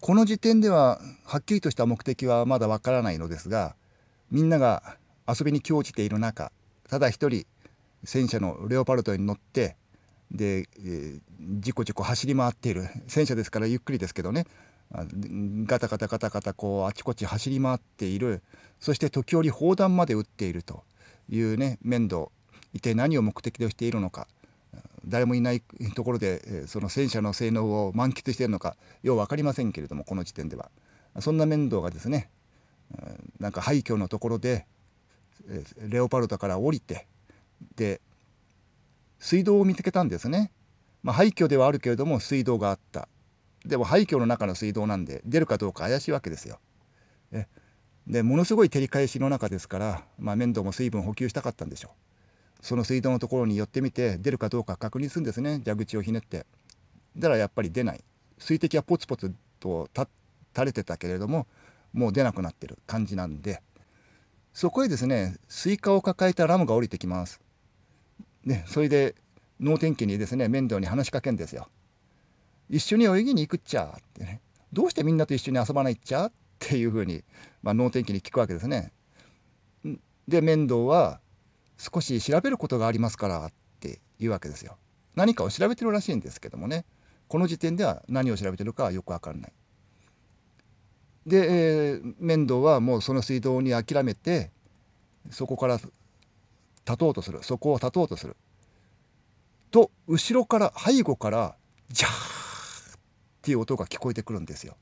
この時点でははっきりとした目的はまだわからないのですがみんなが遊びに興じている中ただ一人戦車のレオパルトに乗ってで、えー、じこじこ走り回っている戦車ですからゆっくりですけどねガタガタガタガタこうあちこち走り回っているそして時折砲弾まで撃っているというね面倒一体何を目的としているのか誰もいないところでその戦車の性能を満喫しているのかよう分かりませんけれどもこの時点ではそんな面倒がですねなんか廃墟のところでレオパルトから降りてで水道を見つけたんですね、まあ、廃墟ではあるけれども水道があったでも廃墟の中の水道なんで出るかどうか怪しいわけですよでものすごい照り返しの中ですから、まあ、面倒も水分補給したかったんでしょうその水道のところに寄ってみて出るかどうか確認するんですね蛇口をひねってだからやっぱり出ない水滴はポツポツと垂れてたけれどももう出なくなってる感じなんでそこへですねスイカを抱えたラムが降りてきますでそれで能天気にですね面倒に話しかけんですよ一緒に泳ぎに行くっちゃってねどうしてみんなと一緒に遊ばないっちゃっていうふうに、まあ、能天気に聞くわけですねで面倒は少し調べることがありますからっていうわけですよ。何かを調べてるらしいんですけどもねこの時点では何を調べてるかはよく分からない。で、えー、面倒はもうその水道に諦めてそこから立とうとするそこを立とうとする。と後ろから背後からジャーっていう音が聞こえてくるんですよ。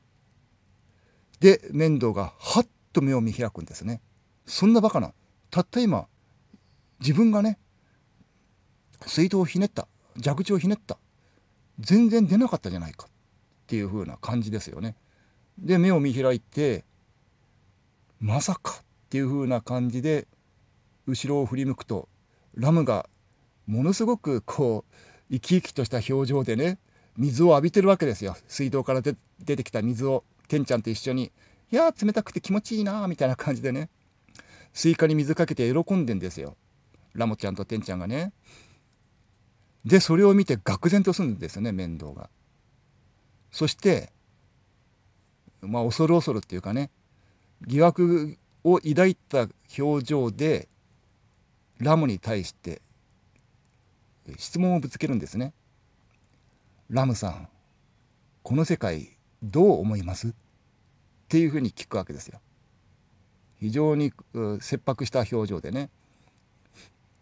で面倒がはっと目を見開くんですね。そんなバカなたった今自分がね、水筒をひねった、蛇口をひねった、全然出なかったじゃないかっていう風な感じですよね。で、目を見開いて、まさかっていう風な感じで、後ろを振り向くと、ラムがものすごくこう、生き生きとした表情でね、水を浴びてるわけですよ。水道から出てきた水を、ケンちゃんと一緒に、いや冷たくて気持ちいいなみたいな感じでね、スイカに水かけて喜んでんですよ。ラモちゃんとてんちゃんがねでそれを見て愕然とするんですよね面倒がそしてまあ恐る恐るっていうかね疑惑を抱いた表情でラムに対して質問をぶつけるんですね。ラムさんこの世界どう思いますっていうふうに聞くわけですよ。非常に切迫した表情でね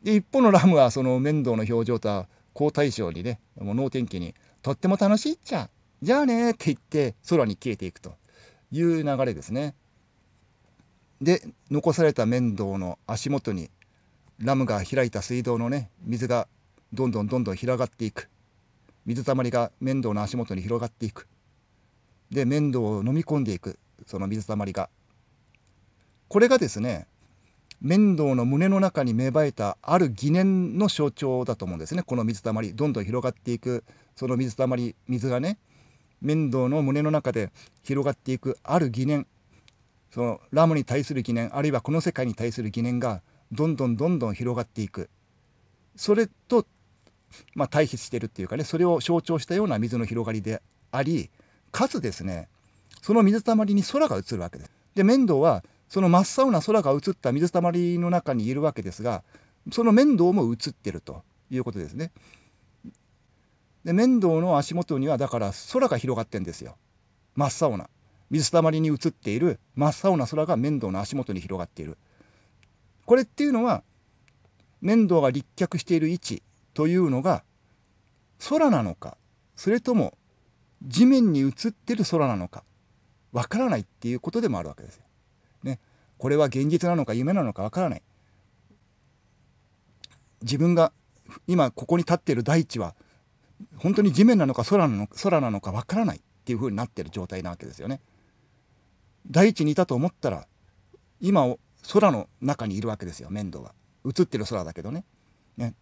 で一方のラムはその面倒の表情とは好対照にねもう能天気に「とっても楽しいっちゃじゃあね」って言って空に消えていくという流れですね。で残された面倒の足元にラムが開いた水道のね水がどんどんどんどん広がっていく水たまりが面倒の足元に広がっていくで面倒を飲み込んでいくその水たまりがこれがですね面倒の胸の中に芽生えたある疑念の象徴だと思うんですねこの水たまりどんどん広がっていくその水たまり水がね面倒の胸の中で広がっていくある疑念そのラムに対する疑念あるいはこの世界に対する疑念がどんどんどんどん広がっていくそれと、まあ、対比してるっていうかねそれを象徴したような水の広がりでありかつですねその水たまりに空が映るわけです。で面倒はその真っ青な空が映った水たまりの中にいるわけですがその面倒も映ってるということですね。で面倒の足元にはだから空が広がってんですよ真っ青な水たまりに映っている真っ青な空が面倒の足元に広がっているこれっていうのは面倒が立脚している位置というのが空なのかそれとも地面に映ってる空なのかわからないっていうことでもあるわけですよ。これは現実なのか夢なのかわからない。自分が今ここに立っている大地は本当に地面なのか空なの空なのかわからないっていうふうになってる状態なわけですよね。大地にいたと思ったら今を空の中にいるわけですよ面倒は。映ってる空だけどねね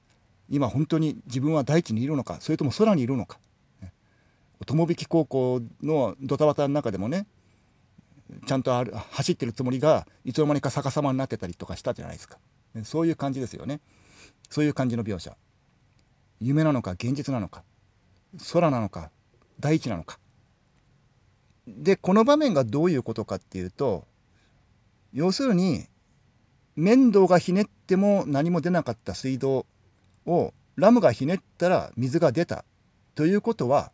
今本当に自分は大地にいるのかそれとも空にいるのか。友引高校のドタバタの中でもねちゃんとある走ってるつもりがいつの間にか逆さまになってたりとかしたじゃないですかそういう感じですよねそういう感じの描写夢なのか現実なのか空なのか大地なのかでこの場面がどういうことかっていうと要するに面倒がひねっても何も出なかった水道をラムがひねったら水が出たということは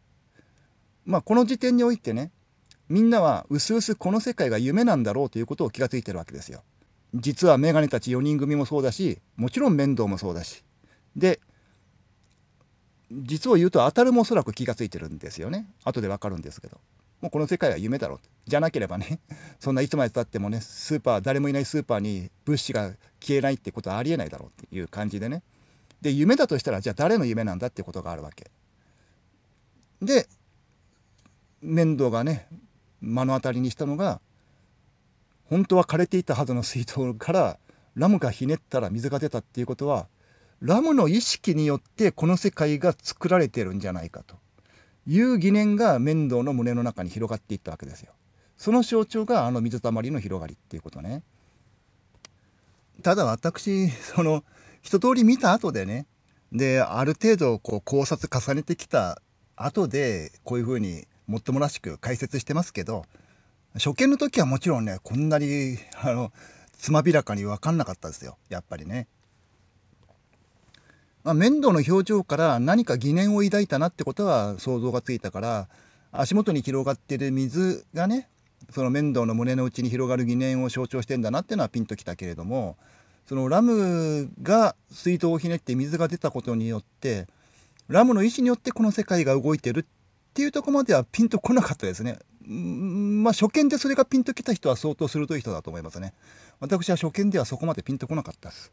まあこの時点においてねみんなは薄々この世界が夢なんだろうということを気がついてるわけですよ。実はメガネたち4人組もそうだしもちろん面倒もそうだしで実を言うと当たるもおそらく気が付いてるんですよね後でわかるんですけどもうこの世界は夢だろうじゃなければね そんないつまでたってもねスーパー誰もいないスーパーに物資が消えないってことはありえないだろうっていう感じでねで夢だとしたらじゃあ誰の夢なんだってことがあるわけで面倒がね目の当たりにしたのが本当は枯れていたはずの水筒からラムがひねったら水が出たっていうことはラムの意識によってこの世界が作られてるんじゃないかという疑念が面倒の胸の中に広がっていったわけですよ。その象徴があの水たまりの広がりっていうことね。ただ私その一通り見た後でねである程度こう考察重ねてきた後でこういうふうにもっともらしく解説してますけど、初見の時はもちろんね、こんなに、あの、つまびらかに分かんなかったですよ。やっぱりね。まあ、面倒の表情から何か疑念を抱いたなってことは想像がついたから、足元に広がってる水がね、その面倒の胸の内に広がる疑念を象徴してんだなっていうのはピンときたけれども、そのラムが水筒をひねって水が出たことによって、ラムの意思によってこの世界が動いてるていうとこまではピンとこなかったですね。まあ、初見でそれがピンときた人は相当鋭い人だと思いますね。私は初見ではそこまでピンとこなかったです。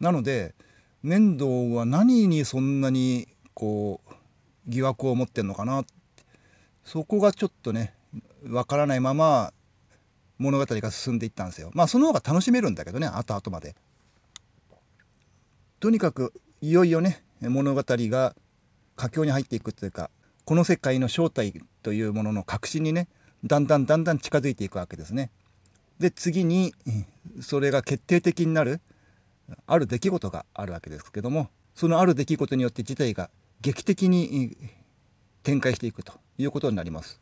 なので、粘土は何にそんなにこう疑惑を持ってんのかなそこがちょっとねわからないまま物語が進んでいったんですよまあその方が楽しめるんだけどね後々までとにかくいよいよね物語が佳境に入っていくというかこの世界の正体というものの核心にねだんだんだんだん近づいていくわけですね。で次にそれが決定的になるある出来事があるわけですけどもそのある出来事によって事態が劇的に展開していくということになります。